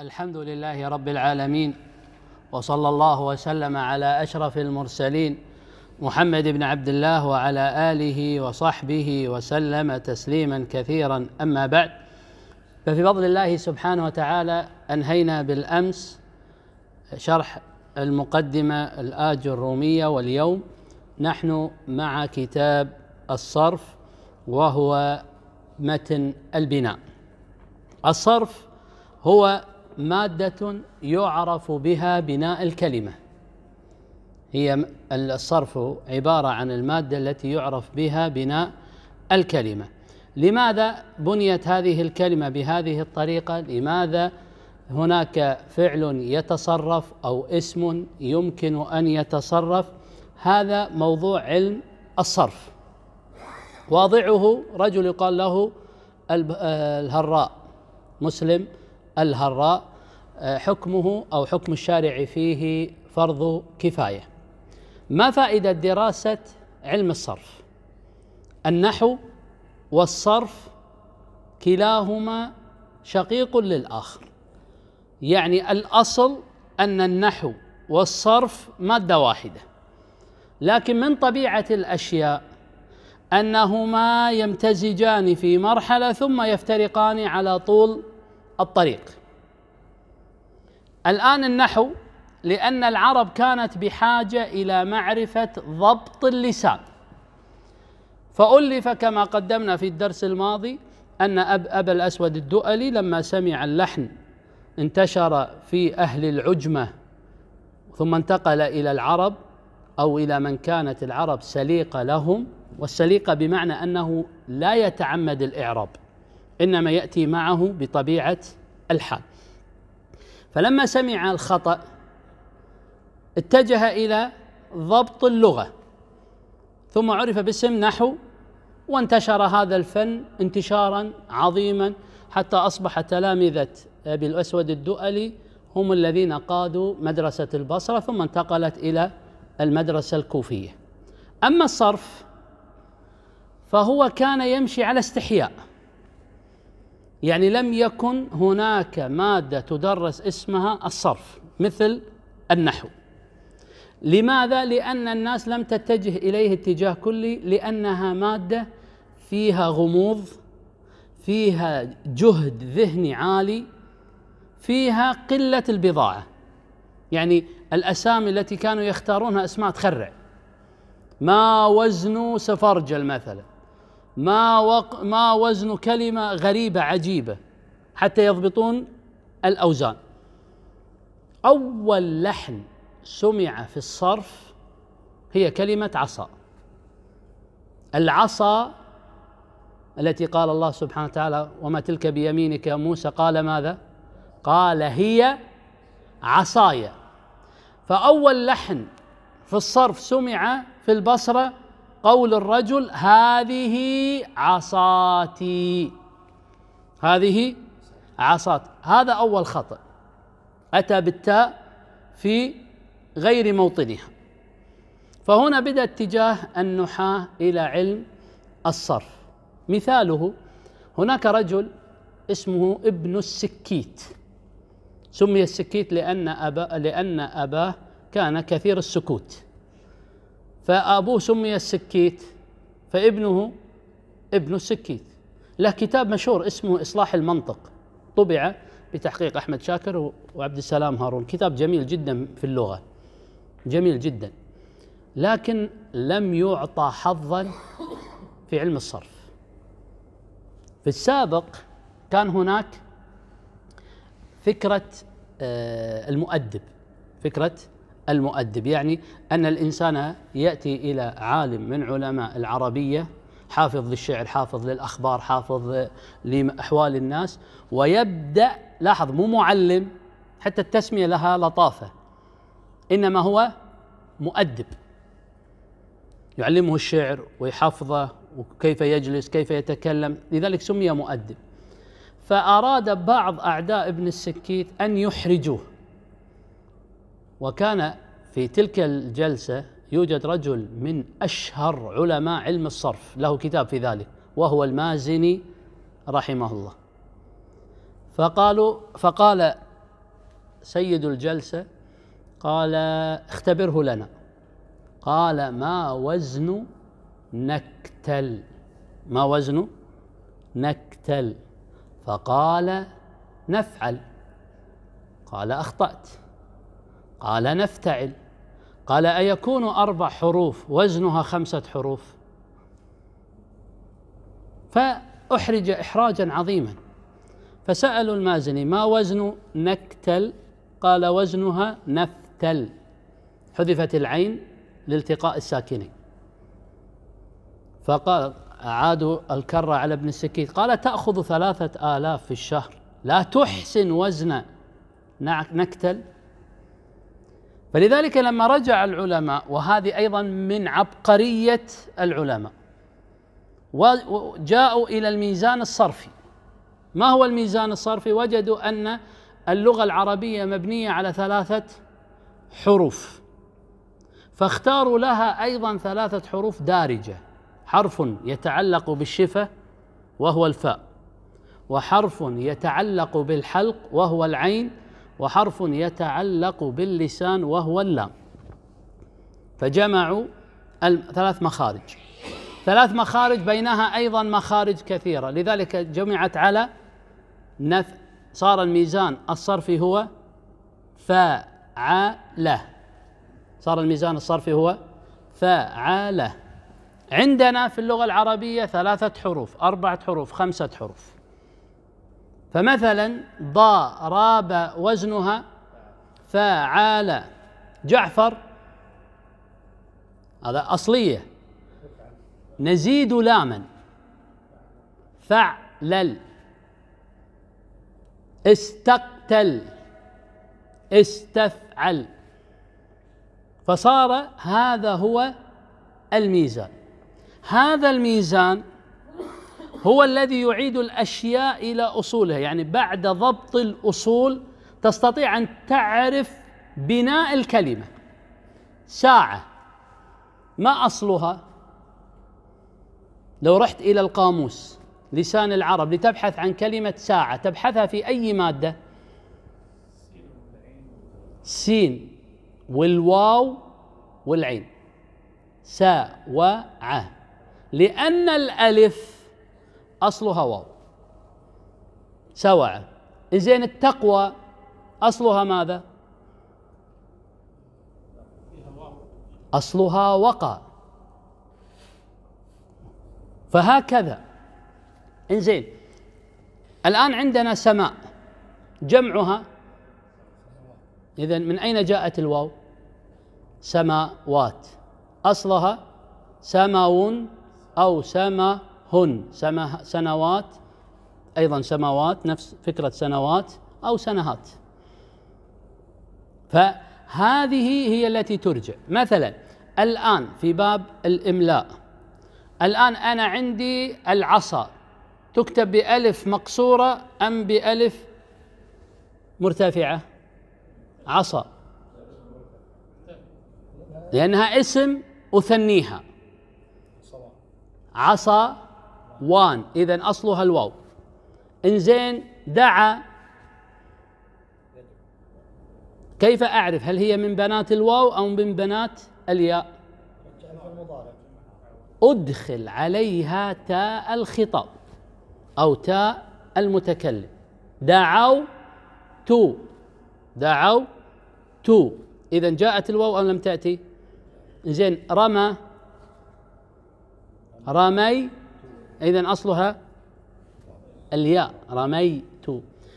الحمد لله رب العالمين وصلى الله وسلم على اشرف المرسلين محمد بن عبد الله وعلى اله وصحبه وسلم تسليما كثيرا اما بعد ففي فضل الله سبحانه وتعالى انهينا بالامس شرح المقدمه الاج الروميه واليوم نحن مع كتاب الصرف وهو متن البناء الصرف هو مادة يعرف بها بناء الكلمة هي الصرف عبارة عن المادة التي يعرف بها بناء الكلمة لماذا بنيت هذه الكلمة بهذه الطريقة لماذا هناك فعل يتصرف أو اسم يمكن أن يتصرف هذا موضوع علم الصرف واضعه رجل يقال له آه، الهراء مسلم الهراء آه، حكمه أو حكم الشارع فيه فرض كفاية ما فائدة دراسة علم الصرف النحو والصرف كلاهما شقيق للآخر يعني الأصل أن النحو والصرف مادة واحدة لكن من طبيعة الأشياء أنهما يمتزجان في مرحلة ثم يفترقان على طول الطريق الآن النحو لأن العرب كانت بحاجة إلى معرفة ضبط اللسان فألف كما قدمنا في الدرس الماضي أن أب أبا الأسود الدؤلي لما سمع اللحن انتشر في أهل العجمة ثم انتقل إلى العرب أو إلى من كانت العرب سليقة لهم والسليقة بمعنى أنه لا يتعمد الإعراب انما ياتي معه بطبيعه الحال فلما سمع الخطا اتجه الى ضبط اللغه ثم عرف باسم نحو وانتشر هذا الفن انتشارا عظيما حتى اصبح تلامذه ابي الاسود الدؤلي هم الذين قادوا مدرسه البصره ثم انتقلت الى المدرسه الكوفيه اما الصرف فهو كان يمشي على استحياء يعني لم يكن هناك ماده تدرس اسمها الصرف مثل النحو لماذا لان الناس لم تتجه اليه اتجاه كلي لانها ماده فيها غموض فيها جهد ذهني عالي فيها قله البضاعه يعني الاسامي التي كانوا يختارونها اسماء تخرع ما وزن سفرجل مثلا ما وق ما وزن كلمه غريبه عجيبه حتى يضبطون الاوزان اول لحن سمع في الصرف هي كلمه عصا العصا التي قال الله سبحانه وتعالى وما تلك بيمينك يا موسى قال ماذا قال هي عصايا فاول لحن في الصرف سمع في البصره قول الرجل هذه عصاتي هذه عصاتي هذا أول خطأ أتى بالتاء في غير موطنها فهنا بدا اتجاه النحاة إلى علم الصرف مثاله هناك رجل اسمه ابن السكيت سمي السكيت لأن أبا لأن أباه كان كثير السكوت فأبوه سمي السكيت فابنه ابن السكيت له كتاب مشهور اسمه إصلاح المنطق طبع بتحقيق أحمد شاكر وعبد السلام هارون كتاب جميل جدا في اللغة جميل جدا لكن لم يعطى حظا في علم الصرف في السابق كان هناك فكرة آه، المؤدب فكرة المؤدب يعني أن الإنسان يأتي إلى عالم من علماء العربية حافظ للشعر حافظ للأخبار حافظ لأحوال الناس ويبدأ لاحظ مو معلم حتى التسمية لها لطافة إنما هو مؤدب يعلمه الشعر ويحفظه وكيف يجلس كيف يتكلم لذلك سمي مؤدب فأراد بعض أعداء ابن السكيت أن يحرجوه وكان في تلك الجلسة يوجد رجل من أشهر علماء علم الصرف له كتاب في ذلك وهو المازني رحمه الله فقالوا فقال سيد الجلسة قال اختبره لنا قال ما وزن نكتل ما وزن نكتل فقال نفعل قال أخطأت قال نفتعل قال أيكون أربع حروف وزنها خمسة حروف فأحرج إحراجا عظيما فسألوا المازني ما وزن نكتل قال وزنها نفتل حذفت العين لالتقاء الساكنين فقال أعادوا الكرة على ابن السكيت قال تأخذ ثلاثة آلاف في الشهر لا تحسن وزن نكتل فلذلك لما رجع العلماء وهذه ايضا من عبقريه العلماء وجاءوا الى الميزان الصرفي ما هو الميزان الصرفي وجدوا ان اللغه العربيه مبنيه على ثلاثه حروف فاختاروا لها ايضا ثلاثه حروف دارجه حرف يتعلق بالشفه وهو الفاء وحرف يتعلق بالحلق وهو العين وحرف يتعلق باللسان وهو اللام فجمعوا ثلاث مخارج ثلاث مخارج بينها أيضا مخارج كثيرة لذلك جمعت على نف صار الميزان الصرفي هو فعاله صار الميزان الصرفي هو فعاله عندنا في اللغة العربية ثلاثة حروف أربعة حروف خمسة حروف فمثلا ضاء راب وزنها فعال جعفر هذا أصلية نزيد لاما فعلل استقتل استفعل فصار هذا هو الميزان هذا الميزان هو الذي يعيد الاشياء الى اصولها يعني بعد ضبط الاصول تستطيع ان تعرف بناء الكلمه ساعه ما اصلها لو رحت الى القاموس لسان العرب لتبحث عن كلمه ساعه تبحثها في اي ماده سين والواو والعين ساوعه لان الالف أصلها واو سواء زين التقوى أصلها ماذا؟ أصلها وقى فهكذا إنزين الآن عندنا سماء جمعها إذا من أين جاءت الواو؟ سماوات أصلها سماون أو سماوات هن سنوات أيضا سماوات نفس فكرة سنوات أو سنهات فهذه هي التي ترجع مثلا الآن في باب الإملاء الآن أنا عندي العصا تكتب بألف مقصورة أم بألف مرتفعة عصا لأنها اسم أثنيها عصا وان إذا أصلها الواو إنزين دعا كيف أعرف هل هي من بنات الواو أو من بنات الياء أدخل عليها تاء الخطاب أو تاء المتكلم دعوا تو دعوا تو إذا جاءت الواو أو لم تأتي زين رمى رمي إذا أصلها الياء رميت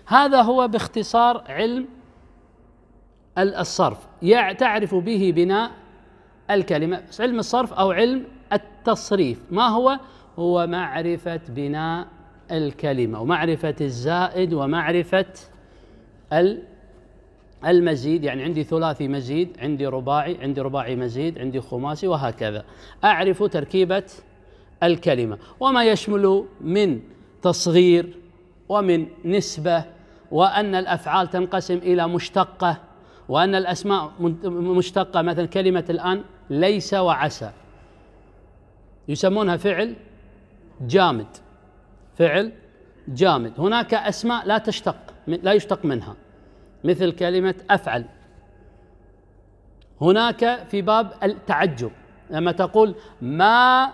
هذا هو باختصار علم الصرف تعرف به بناء الكلمة علم الصرف أو علم التصريف ما هو؟ هو معرفة بناء الكلمة ومعرفة الزائد ومعرفة المزيد يعني عندي ثلاثي مزيد عندي رباعي عندي رباعي مزيد عندي خماسي وهكذا أعرف تركيبة الكلمه وما يشمل من تصغير ومن نسبه وان الافعال تنقسم الى مشتقه وان الاسماء مشتقه مثلا كلمه الان ليس وعسى يسمونها فعل جامد فعل جامد هناك اسماء لا تشتق لا يشتق منها مثل كلمه افعل هناك في باب التعجب لما تقول ما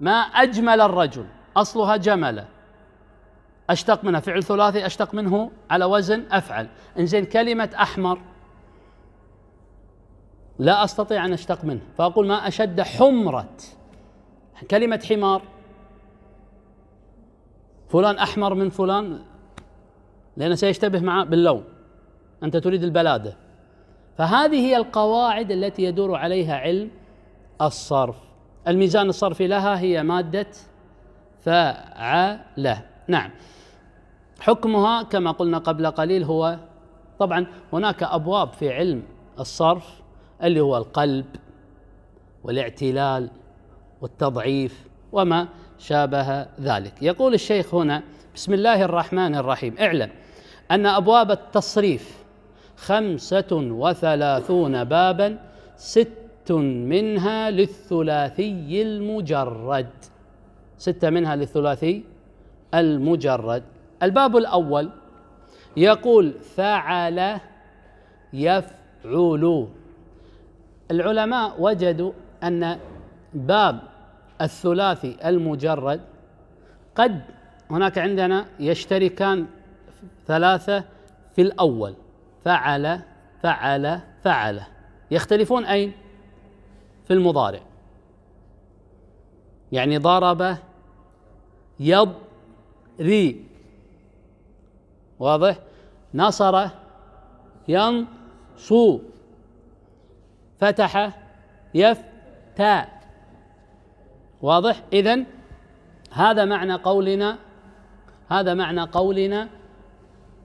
ما أجمل الرجل أصلها جملة أشتق منها فعل ثلاثي أشتق منه على وزن أفعل إنزين كلمة أحمر لا أستطيع أن أشتق منه فأقول ما أشد حمرة كلمة حمار فلان أحمر من فلان لأنه سيشتبه معه باللون أنت تريد البلادة فهذه هي القواعد التي يدور عليها علم الصرف الميزان الصرفي لها هي مادة فعلة نعم حكمها كما قلنا قبل قليل هو طبعا هناك أبواب في علم الصرف اللي هو القلب والاعتلال والتضعيف وما شابه ذلك يقول الشيخ هنا بسم الله الرحمن الرحيم اعلم أن أبواب التصريف خمسة وثلاثون بابا ست ست منها للثلاثي المجرد ستة منها للثلاثي المجرد الباب الأول يقول فعل يفعل العلماء وجدوا أن باب الثلاثي المجرد قد هناك عندنا يشتركان ثلاثة في الأول فعل فعل فعل يختلفون أين؟ في المضارع يعني ضرب يضري واضح نصر ينصو فتح يفتى واضح إذن هذا معنى قولنا هذا معنى قولنا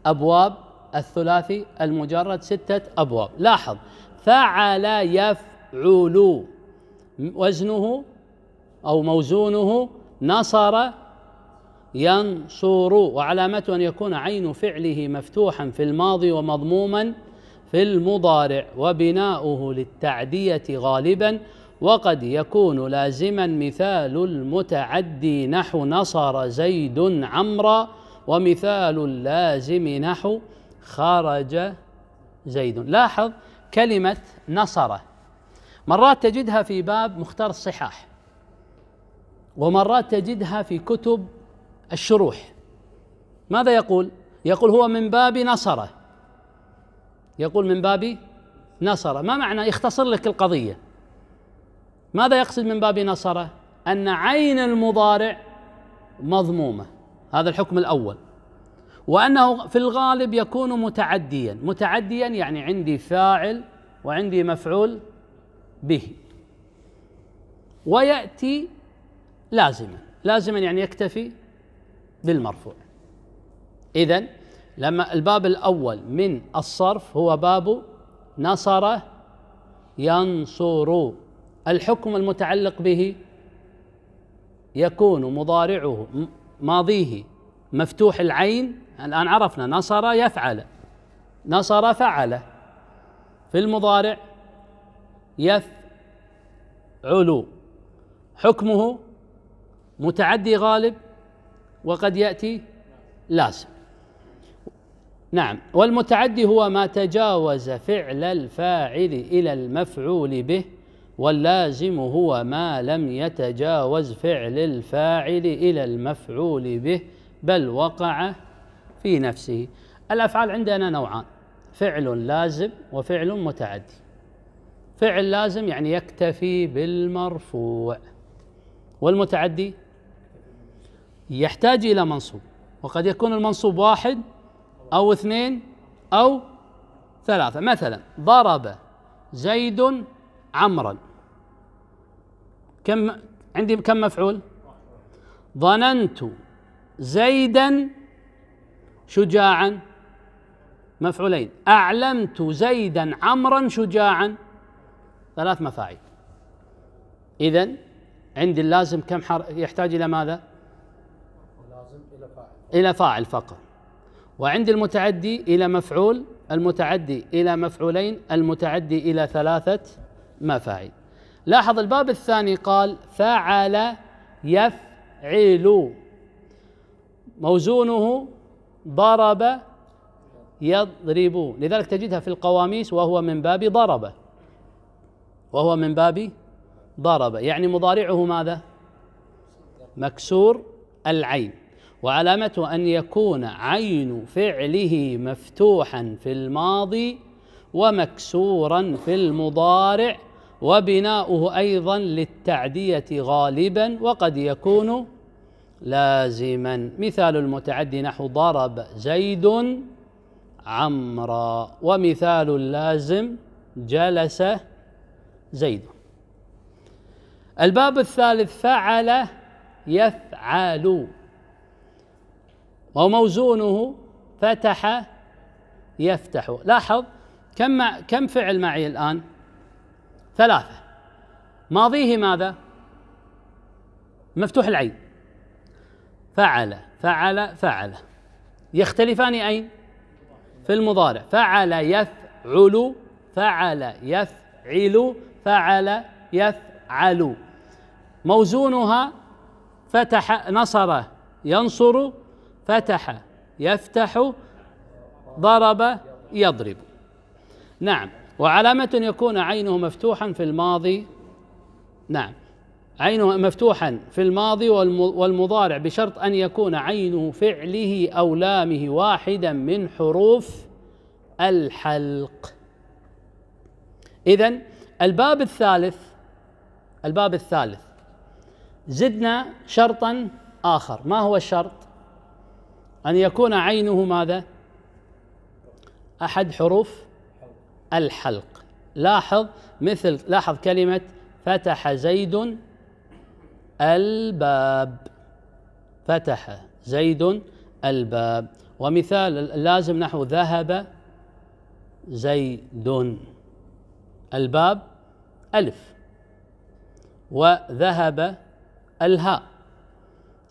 أبواب الثلاثي المجرد ستة أبواب لاحظ فعل يفعلو وزنه أو موزونه نصر ينصر وعلامته أن يكون عين فعله مفتوحا في الماضي ومضموما في المضارع وبناؤه للتعدية غالبا وقد يكون لازما مثال المتعدي نحو نصر زيد عمرا ومثال اللازم نحو خرج زيد لاحظ كلمة نصره مرات تجدها في باب مختار الصحاح ومرات تجدها في كتب الشروح ماذا يقول؟ يقول هو من باب نصره يقول من باب نصره ما معنى يختصر لك القضيه ماذا يقصد من باب نصره؟ ان عين المضارع مضمومه هذا الحكم الاول وانه في الغالب يكون متعديا متعديا يعني عندي فاعل وعندي مفعول به ويأتي لازما لازما يعني يكتفي بالمرفوع إذا لما الباب الأول من الصرف هو باب نصر ينصر الحكم المتعلق به يكون مضارعه ماضيه مفتوح العين الآن عرفنا نصر يفعل نصر فعل في المضارع يفعل حكمه متعدي غالب وقد ياتي لازم نعم والمتعدي هو ما تجاوز فعل الفاعل الى المفعول به واللازم هو ما لم يتجاوز فعل الفاعل الى المفعول به بل وقع في نفسه الافعال عندنا نوعان فعل لازم وفعل متعدي فعل لازم يعني يكتفي بالمرفوع والمتعدي يحتاج الى منصوب وقد يكون المنصوب واحد او اثنين او ثلاثه مثلا ضرب زيد عمرا كم عندي كم مفعول ظننت زيدا شجاعا مفعولين اعلمت زيدا عمرا شجاعا ثلاث مفاعيل إذا عند اللازم كم حر... يحتاج إلى ماذا؟ لازم إلى فاعل إلى فاعل فقط وعند المتعدي إلى مفعول المتعدي إلى مفعولين المتعدي إلى ثلاثة مفاعيل لاحظ الباب الثاني قال فعل يفعل موزونه ضرب يضرب لذلك تجدها في القواميس وهو من باب ضربه وهو من باب ضرب يعني مضارعه ماذا مكسور العين وعلامته أن يكون عين فعله مفتوحا في الماضي ومكسورا في المضارع وبناؤه أيضا للتعدية غالبا وقد يكون لازما مثال المتعدي نحو ضرب زيد عمرا ومثال اللازم جلس زيد الباب الثالث فعل يفعل وموزونه فتح يفتح لاحظ كم كم فعل معي الآن ثلاثة ماضيه ماذا مفتوح العين فعل فعل فعل يختلفان أين في المضارع فعل يفعل فعل يفعل فعل يفعل موزونها فتح نصر ينصر فتح يفتح ضرب يضرب نعم وعلامة يكون عينه مفتوحا في الماضي نعم عينه مفتوحا في الماضي والمضارع بشرط أن يكون عين فعله أو لامه واحدا من حروف الحلق إذن الباب الثالث الباب الثالث زدنا شرطا آخر ما هو الشرط أن يكون عينه ماذا أحد حروف الحلق لاحظ مثل لاحظ كلمة فتح زيد الباب فتح زيد الباب ومثال لازم نحو ذهب زيد الباب ألف وذهب الهاء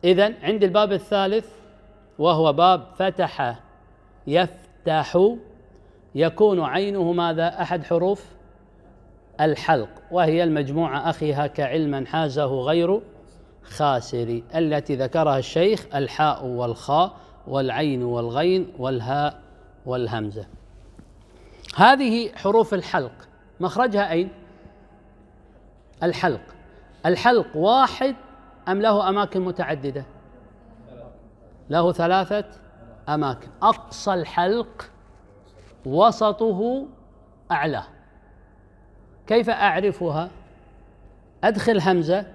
إذا عند الباب الثالث وهو باب فتح يفتح يكون عينه ماذا أحد حروف الحلق وهي المجموعة أخيها كعلما حازه غير خاسر التي ذكرها الشيخ الحاء والخاء والعين والغين والهاء والهمزة هذه حروف الحلق مخرجها أين؟ الحلق الحلق واحد أم له أماكن متعددة؟ له ثلاثة أماكن أقصى الحلق وسطه أعلاه كيف أعرفها؟ أدخل همزة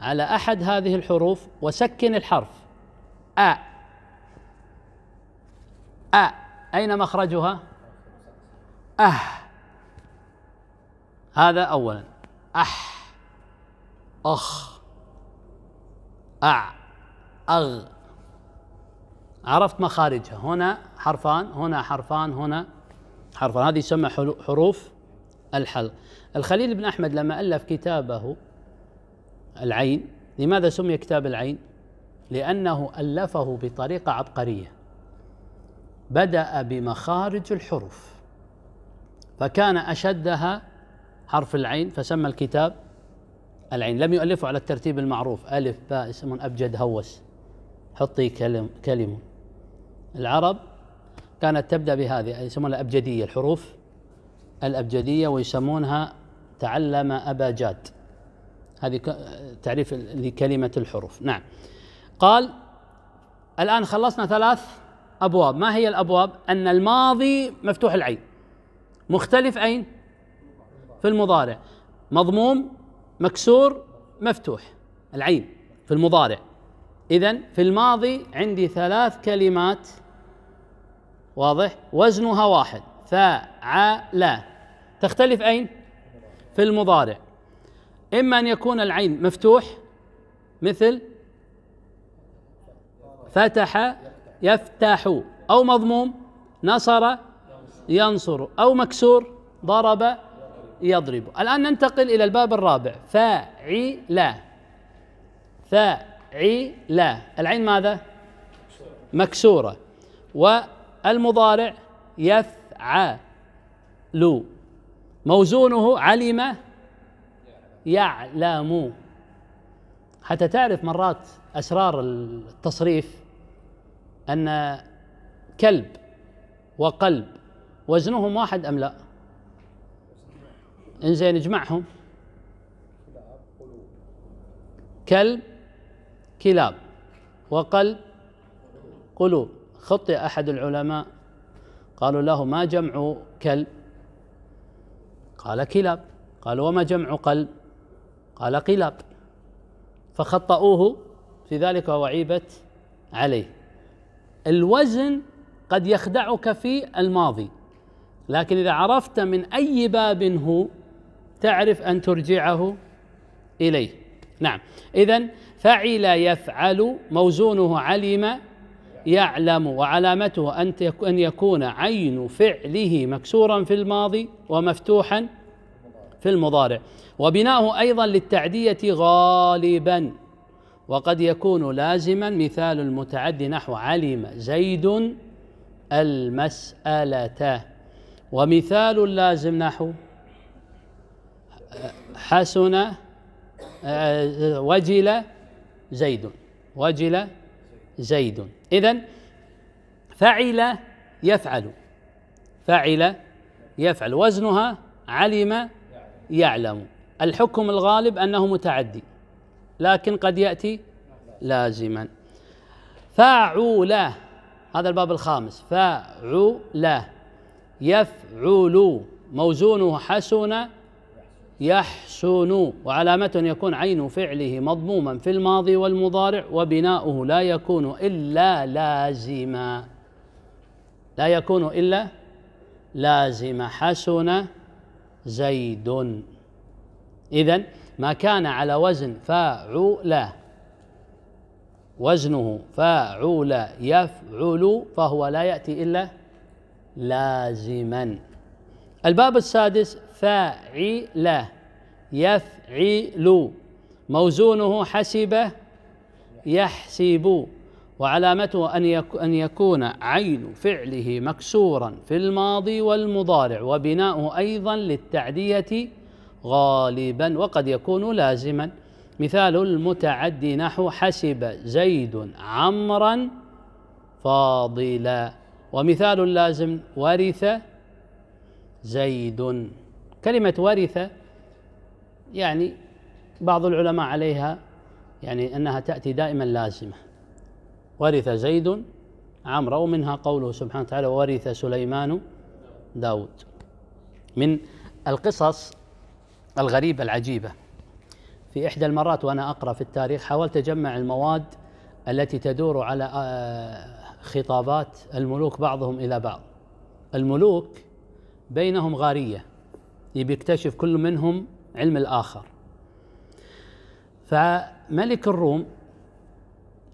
على أحد هذه الحروف وسكن الحرف أ أ أين مخرجها؟ أه هذا أولا أح أخ أع أغ عرفت مخارجها هنا حرفان هنا حرفان هنا حرفان هذه يسمى حروف الحلق الخليل بن أحمد لما ألف كتابه العين لماذا سمي كتاب العين لأنه ألفه بطريقة عبقرية بدأ بمخارج الحروف فكان أشدها حرف العين فسمى الكتاب العين لم يؤلفه على الترتيب المعروف ألف باء اسم أبجد هوس حطي كلم كلمة العرب كانت تبدأ بهذه يسمونها الأبجدية الحروف الأبجدية ويسمونها تعلم أبا جاد هذه تعريف لكلمة الحروف نعم قال الآن خلصنا ثلاث أبواب ما هي الأبواب أن الماضي مفتوح العين مختلف أين في المضارع مضموم مكسور مفتوح العين في المضارع إذا في الماضي عندي ثلاث كلمات واضح وزنها واحد لا تختلف أين في المضارع إما أن يكون العين مفتوح مثل فتح يفتح أو مضموم نصر ينصر أو مكسور ضرب يضرب الآن ننتقل إلى الباب الرابع فاعلا فاعلا العين ماذا مكسورة والمضارع يفعل موزونه علم يعلم حتى تعرف مرات أسرار التصريف أن كلب وقلب وزنهم واحد أم لا؟ انزين اجمعهم كلب كلاب وقلب قلوب خطئ أحد العلماء قالوا له ما جمع كلب قال كلاب قال وما جمع قلب قال قلاب فخطأوه في ذلك وعيبت عليه الوزن قد يخدعك في الماضي لكن إذا عرفت من أي باب هو تعرف أن ترجعه إليه نعم إذا فعل يفعل موزونه علم يعلم وعلامته أن أن يكون عين فعله مكسورا في الماضي ومفتوحا في المضارع وبناه أيضا للتعدية غالبا وقد يكون لازما مثال المتعدي نحو علم زيد المسألة ومثال لازم نحو حسن وجل زيد وجل زيد إذا فعل يفعل فعل يفعل وزنها علم يعلم الحكم الغالب أنه متعدي لكن قد يأتي لازما فاعولا هذا الباب الخامس فاعولا يفعل موزونه حسن يحسن وعلامة يكون عين فعله مضموما في الماضي والمضارع وبناؤه لا يكون إلا لازما لا يكون إلا لازم حسن زيد إذا ما كان على وزن فاعل وزنه فاعل يفعل فهو لا يأتي إلا لازما الباب السادس فاعل يفعل موزونه حسب يحسب وعلامته أن أن يكون عين فعله مكسورا في الماضي والمضارع وبناؤه أيضا للتعدية غالبا وقد يكون لازما مثال المتعدي نحو حسب زيد عمرا فاضلا ومثال لازم ورث زيد كلمة ورثة يعني بعض العلماء عليها يعني أنها تأتي دائما لازمة ورث زيد عمرو ومنها قوله سبحانه وتعالى ورث سليمان داود من القصص الغريبة العجيبة في إحدى المرات وأنا أقرأ في التاريخ حاولت أجمع المواد التي تدور على آه، خطابات الملوك بعضهم إلى بعض الملوك بينهم غارية يبي يكتشف كل منهم علم الآخر فملك الروم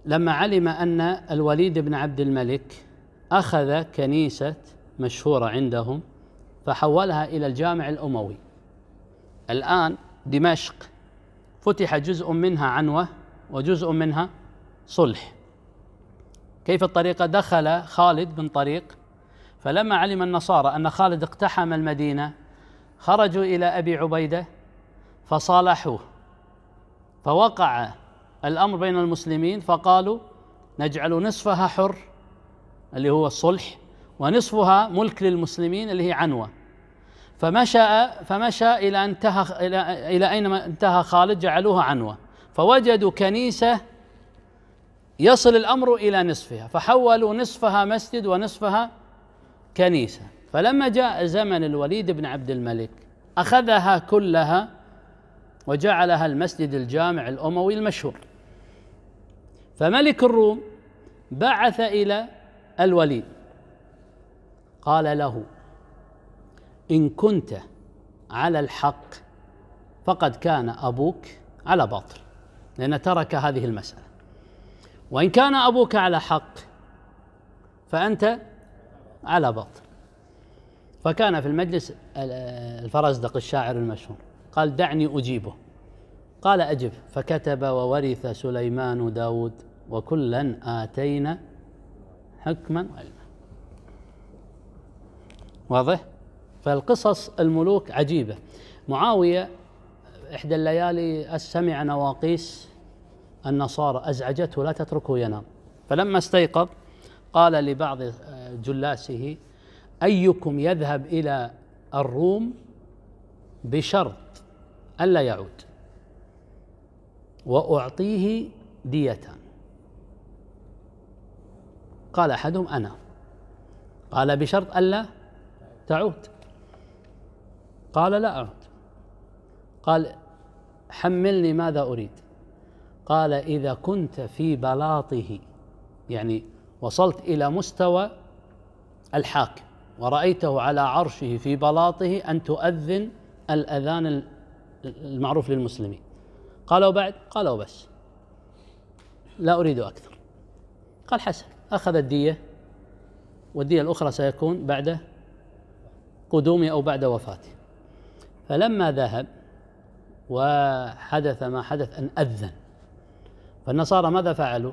لما علم أن الوليد بن عبد الملك أخذ كنيسة مشهورة عندهم فحولها إلى الجامع الأموي الآن دمشق فتح جزء منها عنوة وجزء منها صلح كيف الطريقة دخل خالد بن طريق فلما علم النصارى أن خالد اقتحم المدينة خرجوا إلى أبي عبيدة فصالحوه فوقع الأمر بين المسلمين فقالوا نجعل نصفها حر اللي هو الصلح ونصفها ملك للمسلمين اللي هي عنوة فمشى فمشى إلى انتهى إلى إلى أين انتهى خالد جعلوها عنوة فوجدوا كنيسة يصل الأمر إلى نصفها فحولوا نصفها مسجد ونصفها كنيسة فلما جاء زمن الوليد بن عبد الملك أخذها كلها وجعلها المسجد الجامع الأموي المشهور فملك الروم بعث إلى الوليد قال له إن كنت على الحق فقد كان أبوك على باطل لأن ترك هذه المسألة وإن كان أبوك على حق فأنت على باطل فكان في المجلس الفرزدق الشاعر المشهور قال دعني أجيبه قال أجب فكتب وورث سليمان داود وكلا آتينا حكما وعلما واضح فالقصص الملوك عجيبة معاوية إحدى الليالي سمع نواقيس النصارى أزعجته لا تتركه ينام فلما استيقظ قال لبعض جلاسه ايكم يذهب الى الروم بشرط الا يعود واعطيه دية قال احدهم انا قال بشرط الا تعود قال لا اعود قال حملني ماذا اريد قال اذا كنت في بلاطه يعني وصلت الى مستوى الحاكم ورأيته على عرشه في بلاطه أن تؤذن الأذان المعروف للمسلمين قال وبعد قال وبس لا أريد أكثر قال حسن أخذ الدية والدية الأخرى سيكون بعد قدومي أو بعد وفاتي فلما ذهب وحدث ما حدث أن أذن فالنصارى ماذا فعلوا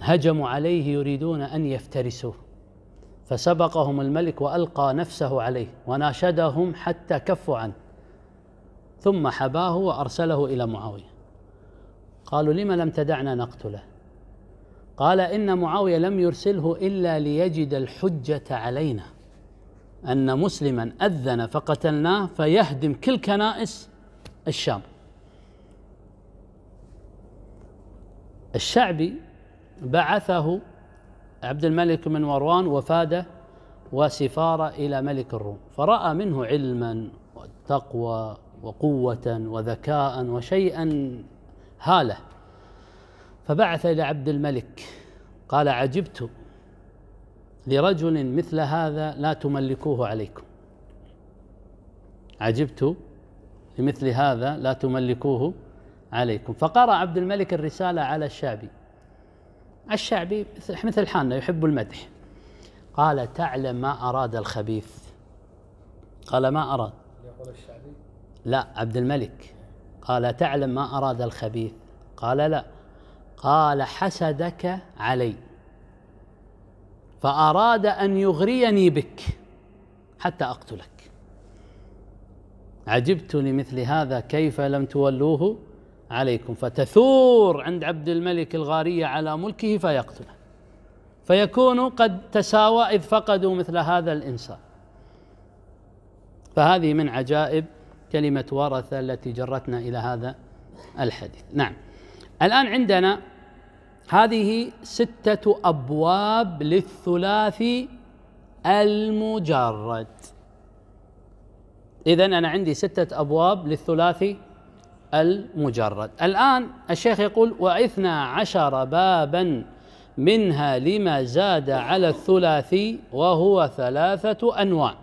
هجموا عليه يريدون أن يفترسوه فسبقهم الملك والقى نفسه عليه وناشدهم حتى كفوا عنه ثم حباه وارسله الى معاويه قالوا لم لم تدعنا نقتله قال ان معاويه لم يرسله الا ليجد الحجه علينا ان مسلما اذن فقتلناه فيهدم كل كنائس الشام الشعبي بعثه عبد الملك بن مروان وفاده وسفاره الى ملك الروم فراى منه علما وتقوى وقوه وذكاء وشيئا هاله فبعث الى عبد الملك قال عجبت لرجل مثل هذا لا تملكوه عليكم عجبت لمثل هذا لا تملكوه عليكم فقرأ عبد الملك الرسالة على الشعبي الشعبي مثل حالنا يحب المدح قال تعلم ما أراد الخبيث قال ما أراد لا عبد الملك قال تعلم ما أراد الخبيث قال لا قال حسدك علي فأراد أن يغريني بك حتى أقتلك عجبت لمثل هذا كيف لم تولوه عليكم فتثور عند عبد الملك الغارية على ملكه فيقتله فيكون قد تساوى إذ فقدوا مثل هذا الإنسان فهذه من عجائب كلمة ورثة التي جرتنا إلى هذا الحديث نعم الآن عندنا هذه ستة أبواب للثلاثي المجرد إذا أنا عندي ستة أبواب للثلاثي المجرد الآن الشيخ يقول وإثنا عشر بابا منها لما زاد على الثلاثي وهو ثلاثة أنواع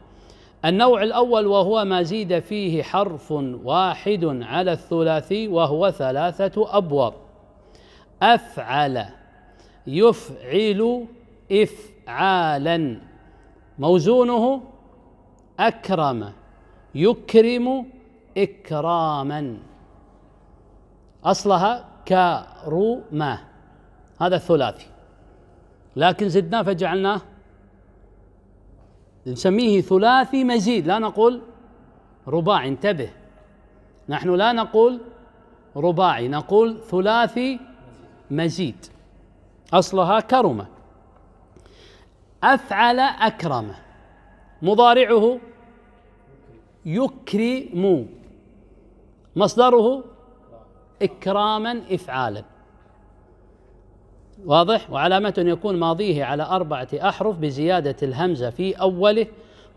النوع الأول وهو ما زيد فيه حرف واحد على الثلاثي وهو ثلاثة أبواب أفعل يفعل إفعالا موزونه أكرم يكرم إكراما أصلها كاروما هذا الثلاثي لكن زدناه فجعلناه نسميه ثلاثي مزيد لا نقول رباعي انتبه نحن لا نقول رباعي نقول ثلاثي مزيد أصلها كرمة أفعل أكرم مضارعه يكرم مصدره إكراما إفعالا واضح وعلامة يكون ماضيه على أربعة أحرف بزيادة الهمزة في أوله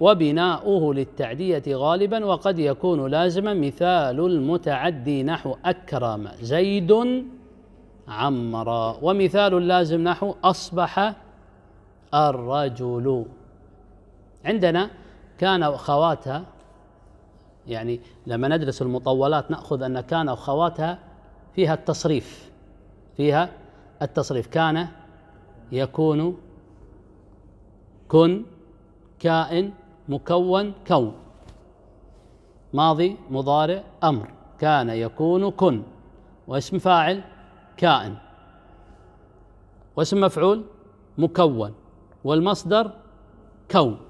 وبناؤه للتعدية غالبا وقد يكون لازما مثال المتعدي نحو أكرم زيد عمرا ومثال لازم نحو أصبح الرجل عندنا كان أخواتها يعني لما ندرس المطولات نأخذ أن كان أخواتها فيها التصريف فيها التصريف كان يكون كن كائن مكون كون ماضي مضارع امر كان يكون كن واسم فاعل كائن واسم مفعول مكون والمصدر كون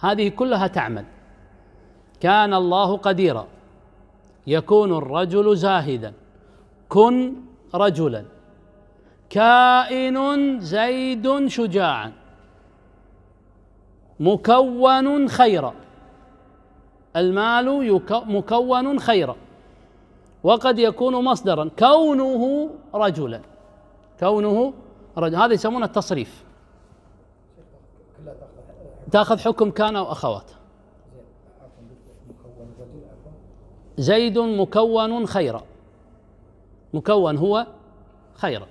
هذه كلها تعمل كان الله قديرا يكون الرجل زاهدا كن رجلا كائن زيد شجاعا مكون خيرا المال مكون خيرا وقد يكون مصدرا كونه رجلا كونه رجل هذا يسمونه التصريف تاخذ حكم كان او اخوات زيد مكون خيرا مكون هو خيرا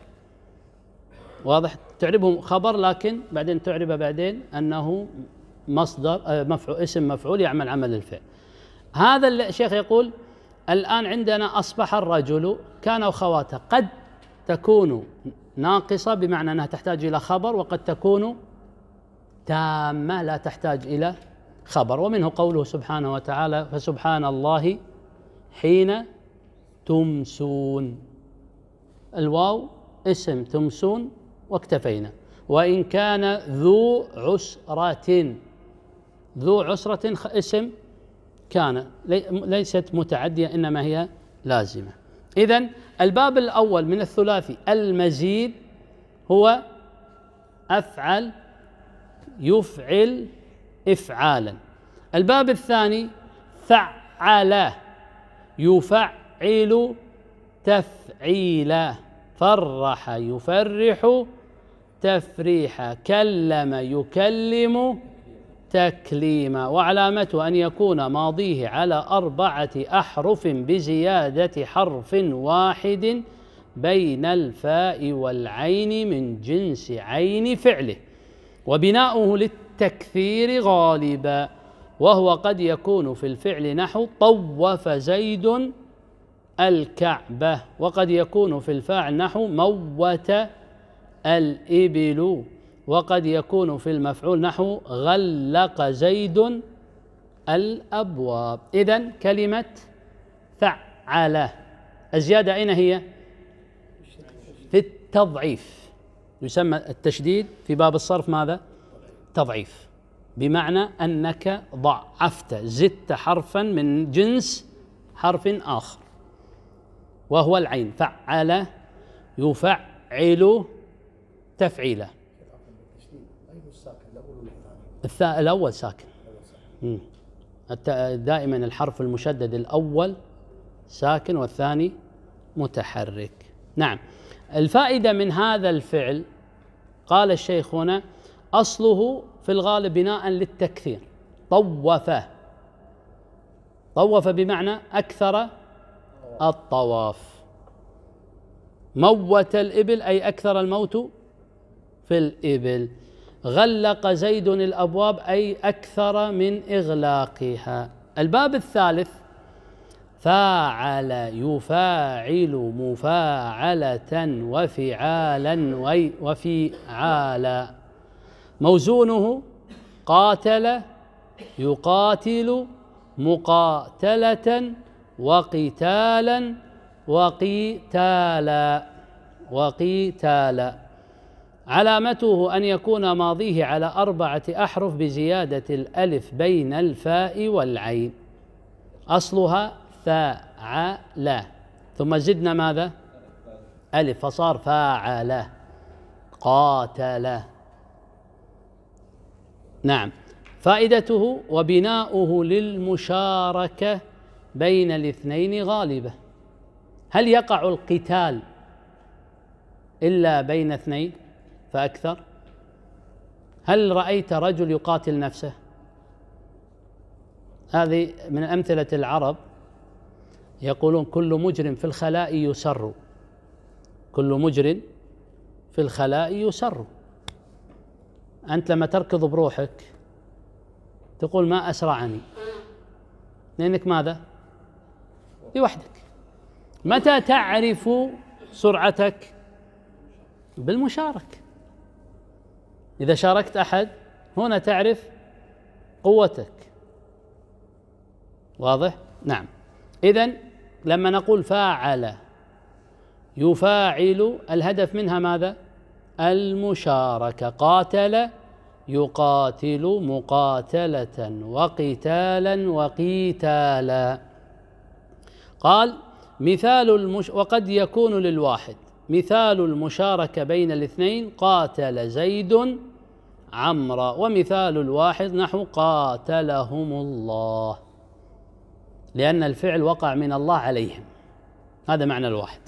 واضح تعربه خبر لكن بعدين تعربه بعدين انه مصدر آه، مفعول اسم مفعول يعمل عمل الفعل هذا الشيخ يقول الان عندنا اصبح الرجل كان وخواته قد تكون ناقصه بمعنى انها تحتاج الى خبر وقد تكون تامه لا تحتاج الى خبر ومنه قوله سبحانه وتعالى فسبحان الله حين تمسون الواو اسم تمسون واكتفينا وإن كان ذو عسرة ذو عسرة اسم كان ليست متعدية إنما هي لازمة إذا الباب الأول من الثلاثي المزيد هو أفعل يفعل إفعالا الباب الثاني فعل يفعل تفعيلا فرح يفرح تفريحا كلم يكلم تكليما وعلامته أن يكون ماضيه على أربعة أحرف بزيادة حرف واحد بين الفاء والعين من جنس عين فعله وبناؤه للتكثير غالبا وهو قد يكون في الفعل نحو طوف زيد الكعبة وقد يكون في الفاعل نحو موت الإبل وقد يكون في المفعول نحو غلق زيد الأبواب إذا كلمة فعل الزيادة أين هي؟ في التضعيف يسمى التشديد في باب الصرف ماذا؟ تضعيف بمعنى أنك ضعفت زدت حرفا من جنس حرف آخر وهو العين فعل يفعل تفعيله الثاء الأول ساكن دائما الحرف المشدد الأول ساكن والثاني متحرك نعم الفائدة من هذا الفعل قال الشيخ هنا أصله في الغالب بناء للتكثير طوف طوف بمعنى أكثر الطواف موت الإبل أي أكثر الموت في الإبل غلق زيد الأبواب أي أكثر من إغلاقها الباب الثالث فاعل يفاعل مفاعلة وفعالا وفعالا موزونه قاتل يقاتل مقاتلة وقتالا وقتالا وقتالا علامته أن يكون ماضيه على أربعة أحرف بزيادة الألف بين الفاء والعين أصلها فعلا ثم زدنا ماذا ألف فصار فاعلا قاتلا نعم فائدته وبناؤه للمشاركه بين الاثنين غالبة هل يقع القتال إلا بين اثنين فأكثر هل رأيت رجل يقاتل نفسه هذه من أمثلة العرب يقولون كل مجرم في الخلاء يسر كل مجرم في الخلاء يسر أنت لما تركض بروحك تقول ما أسرعني لأنك ماذا لوحدك متى تعرف سرعتك بالمشارك إذا شاركت أحد هنا تعرف قوتك واضح؟ نعم إذا لما نقول فاعل يفاعل الهدف منها ماذا؟ المشاركة قاتل يقاتل مقاتلة وقتالا وقتالا قال مثال المش وقد يكون للواحد مثال المشاركة بين الاثنين قاتل زيد عمرا ومثال الواحد نحو قاتلهم الله لأن الفعل وقع من الله عليهم هذا معنى الواحد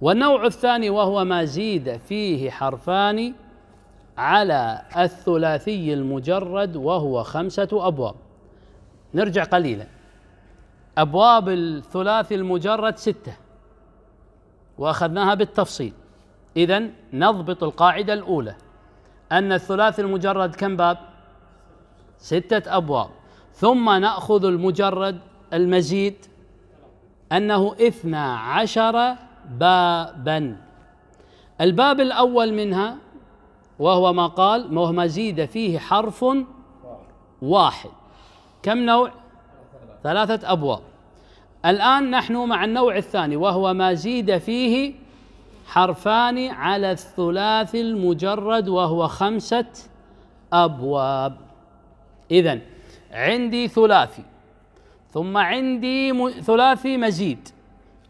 والنوع الثاني وهو ما زيد فيه حرفان على الثلاثي المجرد وهو خمسة أبواب نرجع قليلا أبواب الثلاثي المجرد ستة وأخذناها بالتفصيل إذا نضبط القاعدة الأولى أن الثلاثي المجرد كم باب؟ ستة أبواب ثم نأخذ المجرد المزيد أنه إثنا عشر بابا الباب الأول منها وهو ما قال مهما زيد فيه حرف واحد كم نوع ثلاثة أبواب الآن نحن مع النوع الثاني وهو ما زيد فيه حرفان على الثلاث المجرد وهو خمسة أبواب إذا عندي ثلاثي ثم عندي ثلاثي مزيد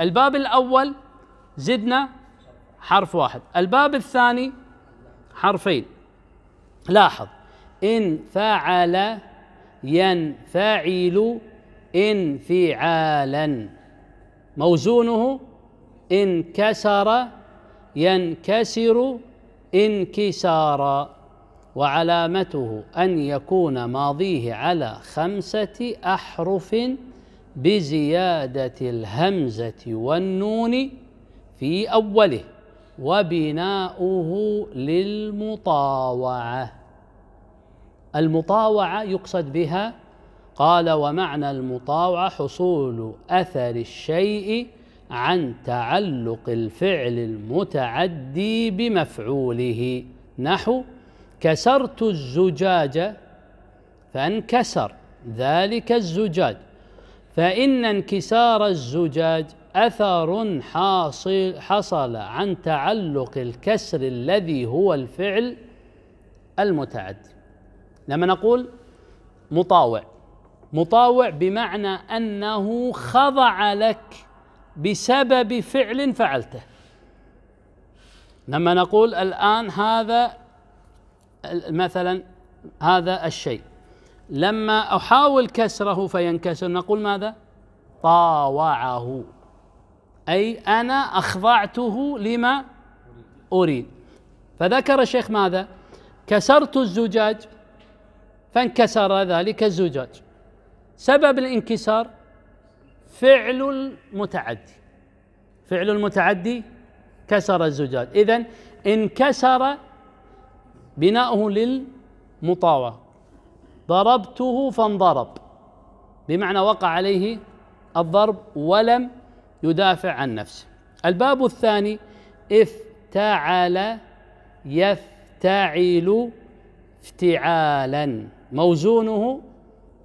الباب الأول زدنا حرف واحد الباب الثاني حرفين لاحظ إن فعل ينفعل انفعالا موزونه انكسر ينكسر انكسارا وعلامته أن يكون ماضيه على خمسة أحرف بزيادة الهمزة والنون في أوله وبناؤه للمطاوعة المطاوعة يقصد بها قال ومعنى المطاوعة حصول أثر الشيء عن تعلق الفعل المتعدي بمفعوله نحو كسرت الزجاج فانكسر ذلك الزجاج فإن انكسار الزجاج أثر حاصل, حصل عن تعلق الكسر الذي هو الفعل المتعدي لما نقول مطاوع مطاوع بمعنى انه خضع لك بسبب فعل فعلته لما نقول الان هذا مثلا هذا الشيء لما احاول كسره فينكسر نقول ماذا طاوعه اي انا اخضعته لما اريد فذكر الشيخ ماذا كسرت الزجاج فانكسر ذلك الزجاج سبب الانكسار فعل المتعدي فعل المتعدي كسر الزجاج إذا انكسر بناؤه للمطاوة ضربته فانضرب بمعنى وقع عليه الضرب ولم يدافع عن نفسه الباب الثاني افتعل يفتعل افتعالا موزونه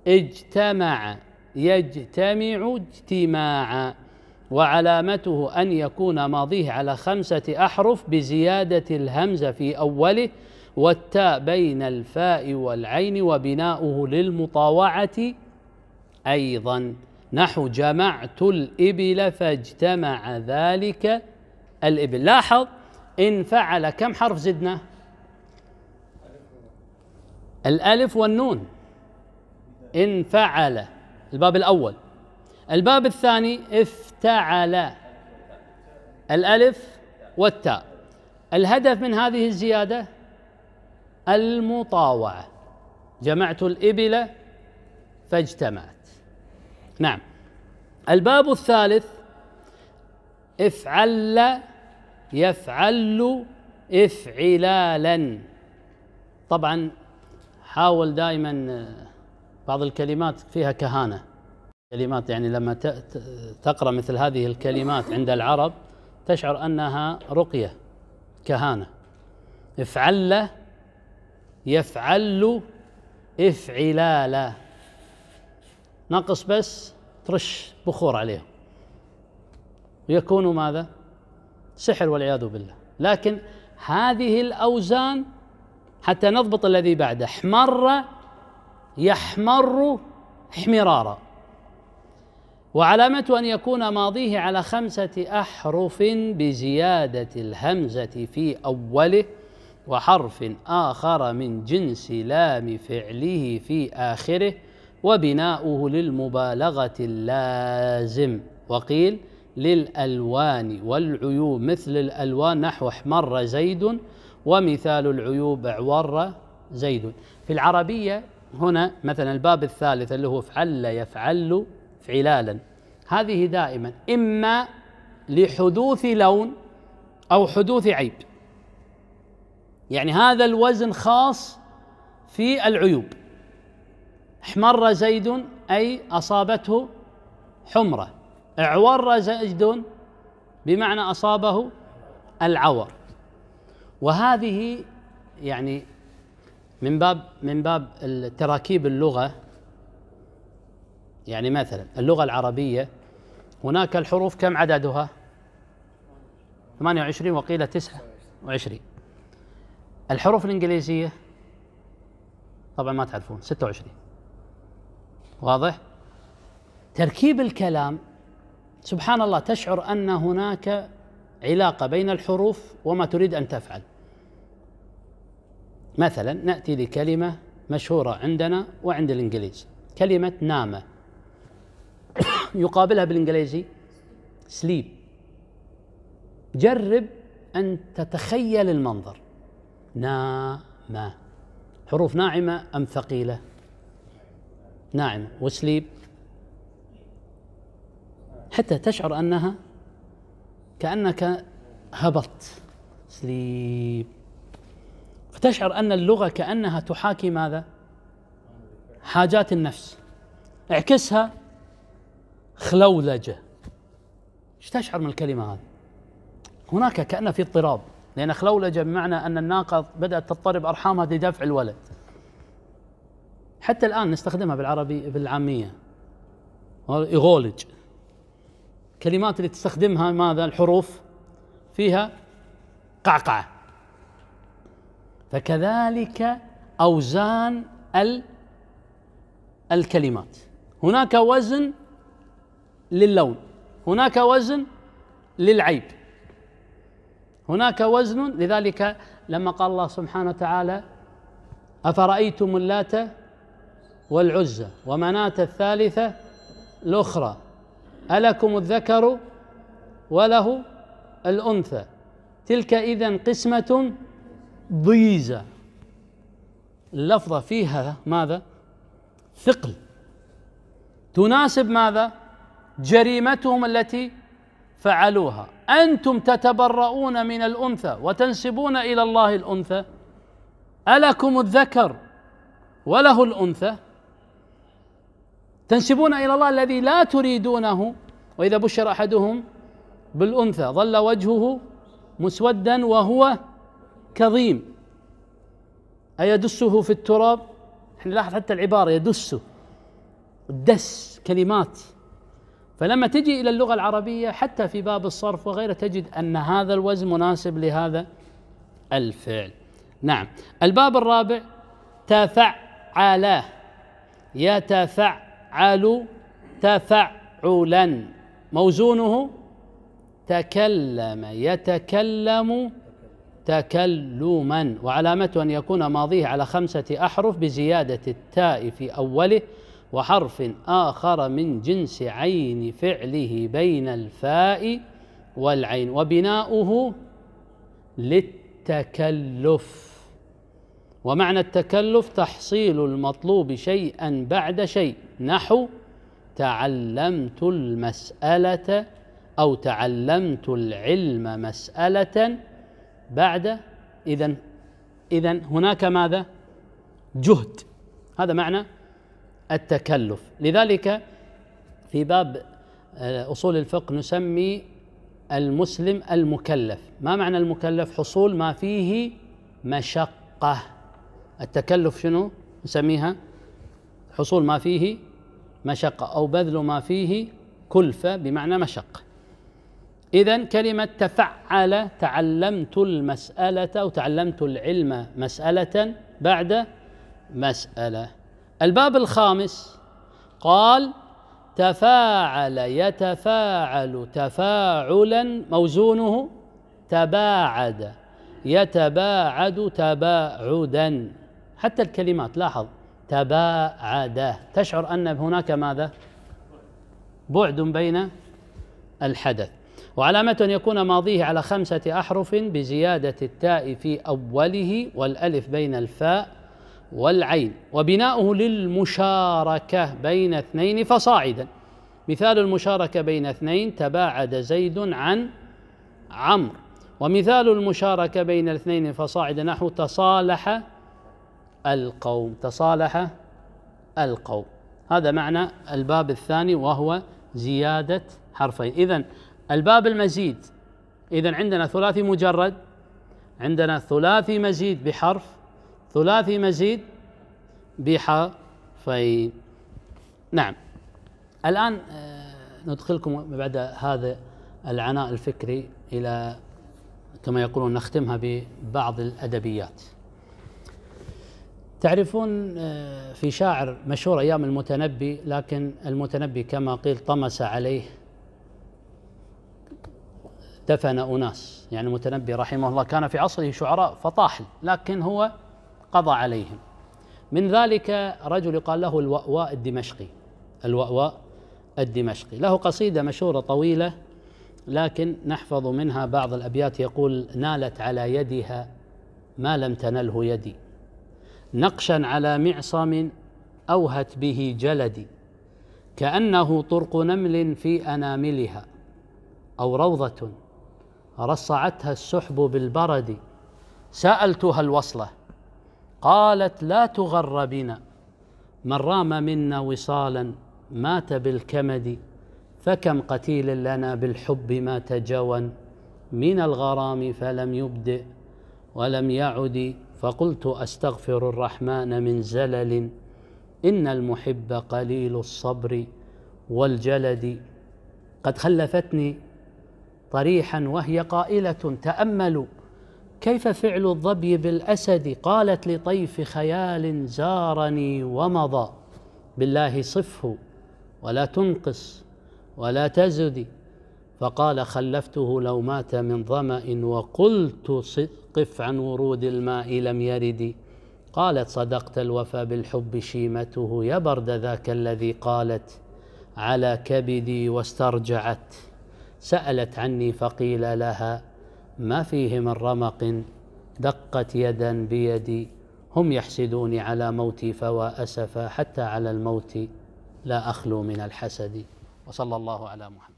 اجتمع يجتمع اجتماعا وعلامته أن يكون ماضيه على خمسة أحرف بزيادة الهمزة في أوله والتاء بين الفاء والعين وبناؤه للمطاوعة أيضا نحو جمعت الإبل فاجتمع ذلك الإبل لاحظ إن فعل كم حرف زدنا الألف والنون انفعل الباب الأول الباب الثاني افتعل الألف والتاء الهدف من هذه الزيادة المطاوعة جمعت الإبل فاجتمعت نعم الباب الثالث افعل يفعل افعلالا طبعا حاول دائما بعض الكلمات فيها كهانه كلمات يعني لما تقرا مثل هذه الكلمات عند العرب تشعر انها رقيه كهانه افعل يفعل افعلالا ناقص بس ترش بخور عليهم ويكون ماذا سحر والعياذ بالله لكن هذه الاوزان حتى نضبط الذي بعده احمر يحمر احمرارا وعلامة أن يكون ماضيه على خمسة أحرف بزيادة الهمزة في أوله وحرف آخر من جنس لام فعله في آخره وبناؤه للمبالغة اللازم وقيل للألوان والعيوب مثل الألوان نحو احمر زيد ومثال العيوب أعور زيد في العربية هنا مثلا الباب الثالث اللي هو فعل يفعل فعلالا هذه دائما إما لحدوث لون أو حدوث عيب يعني هذا الوزن خاص في العيوب احمر زيد أي أصابته حمرة اعور زيد بمعنى أصابه العور وهذه يعني من باب من باب تراكيب اللغه يعني مثلا اللغه العربيه هناك الحروف كم عددها؟ 28 وقيل 29 الحروف الانجليزيه طبعا ما تعرفون 26 واضح؟ تركيب الكلام سبحان الله تشعر ان هناك علاقه بين الحروف وما تريد ان تفعل مثلا نأتي لكلمة مشهورة عندنا وعند الإنجليز كلمة نامة يقابلها بالإنجليزي سليب جرب أن تتخيل المنظر نامة حروف ناعمة أم ثقيلة ناعمة وسليب حتى تشعر أنها كأنك هبطت سليب فتشعر أن اللغة كأنها تحاكي ماذا حاجات النفس اعكسها خلولجة ايش تشعر من الكلمة هذه هناك كأن في اضطراب لأن خلولجة بمعنى أن الناقة بدأت تضطرب أرحامها لدفع الولد حتى الآن نستخدمها بالعربي بالعامية يغولج كلمات اللي تستخدمها ماذا الحروف فيها قعقعة فكذلك أوزان الكلمات هناك وزن للون هناك وزن للعيب هناك وزن لذلك لما قال الله سبحانه وتعالى أفرأيتم اللات والعزى ومناة الثالثة الأخرى ألكم الذكر وله الأنثى تلك إذا قسمة ضيزة اللفظة فيها ماذا ثقل تناسب ماذا جريمتهم التي فعلوها أنتم تتبرؤون من الأنثى وتنسبون إلى الله الأنثى ألكم الذكر وله الأنثى تنسبون إلى الله الذي لا تريدونه وإذا بشر أحدهم بالأنثى ظل وجهه مسودا وهو كظيم أيدسه في التراب احنا لاحظ حتى العبارة يدسه الدس كلمات فلما تجي إلى اللغة العربية حتى في باب الصرف وغيره تجد أن هذا الوزن مناسب لهذا الفعل نعم الباب الرابع تفعلا يتفعل تفعلا موزونه تكلم يتكلم تكلما وعلامته أن يكون ماضيه على خمسة أحرف بزيادة التاء في أوله وحرف آخر من جنس عين فعله بين الفاء والعين وبناؤه للتكلف ومعنى التكلف تحصيل المطلوب شيئا بعد شيء نحو تعلمت المسألة أو تعلمت العلم مسألة بعد إذا إذا هناك ماذا؟ جهد هذا معنى التكلف لذلك في باب آه، أصول الفقه نسمي المسلم المكلف ما معنى المكلف؟ حصول ما فيه مشقة التكلف شنو؟ نسميها حصول ما فيه مشقة أو بذل ما فيه كلفة بمعنى مشقة إذا كلمة تفعل تعلمت المسألة أو تعلمت العلم مسألة بعد مسألة الباب الخامس قال تفاعل يتفاعل تفاعلا موزونه تباعد يتباعد تباعدا حتى الكلمات لاحظ تباعد تشعر أن هناك ماذا؟ بعد بين الحدث وعلامة أن يكون ماضيه على خمسة أحرف بزيادة التاء في أوله والألف بين الفاء والعين وبناؤه للمشاركة بين اثنين فصاعدا مثال المشاركة بين اثنين تباعد زيد عن عمرو ومثال المشاركة بين الاثنين فصاعدا نحو تصالح القوم تصالح القوم هذا معنى الباب الثاني وهو زيادة حرفين إذا الباب المزيد إذا عندنا ثلاثي مجرد عندنا ثلاثي مزيد بحرف ثلاثي مزيد بحرفين نعم الآن آه، ندخلكم بعد هذا العناء الفكري إلى كما يقولون نختمها ببعض الأدبيات تعرفون آه، في شاعر مشهور أيام المتنبي لكن المتنبي كما قيل طمس عليه دفن أناس يعني المتنبي رحمه الله كان في عصره شعراء فطاحل لكن هو قضى عليهم من ذلك رجل يقال له الوأواء الدمشقي الوأواء الدمشقي له قصيدة مشهورة طويلة لكن نحفظ منها بعض الأبيات يقول نالت على يدها ما لم تنله يدي نقشا على معصم أوهت به جلدي كأنه طرق نمل في أناملها أو روضة رصعتها السحب بالبرد سالتها الوصله قالت لا تغر بنا من رام منا وصالا مات بالكمد فكم قتيل لنا بالحب مات جوا من الغرام فلم يبدئ ولم يعد فقلت استغفر الرحمن من زلل ان المحب قليل الصبر والجلد قد خلفتني طريحا وهي قائلة تأملوا كيف فعل الظبي بالأسد قالت لطيف خيال زارني ومضى بالله صفه ولا تنقص ولا تزد فقال خلفته لو مات من ظمأ وقلت قف عن ورود الماء لم يرد قالت صدقت الوفا بالحب شيمته يا برد ذاك الذي قالت على كبدي واسترجعت سألت عني فقيل لها ما فيه من رمق دقت يدا بيدي هم يحسدوني على موتي فوا أسفا حتى على الموت لا أخلو من الحسد وصلى الله على محمد